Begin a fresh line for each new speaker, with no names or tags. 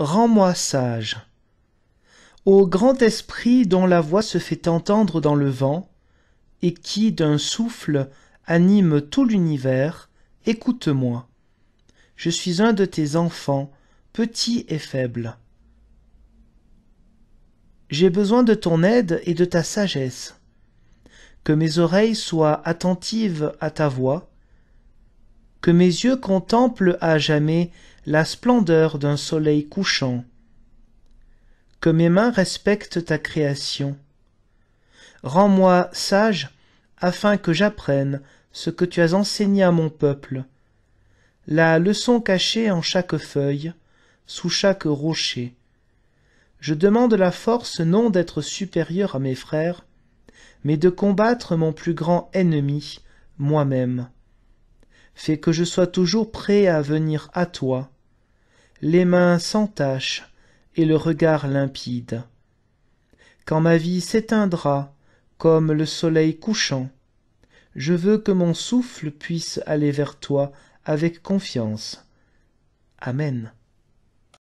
rends-moi sage. Ô grand esprit dont la voix se fait entendre dans le vent, et qui d'un souffle anime tout l'univers, écoute-moi. Je suis un de tes enfants, petit et faible. J'ai besoin de ton aide et de ta sagesse. Que mes oreilles soient attentives à ta voix, que mes yeux contemplent à jamais la splendeur d'un soleil couchant. Que mes mains respectent ta création. Rends-moi sage afin que j'apprenne ce que tu as enseigné à mon peuple, la leçon cachée en chaque feuille, sous chaque rocher. Je demande la force non d'être supérieur à mes frères, mais de combattre mon plus grand ennemi, moi-même. Fais que je sois toujours prêt à venir à toi, les mains sans tache et le regard limpide. Quand ma vie s'éteindra comme le soleil couchant, je veux que mon souffle puisse aller vers toi avec confiance. Amen.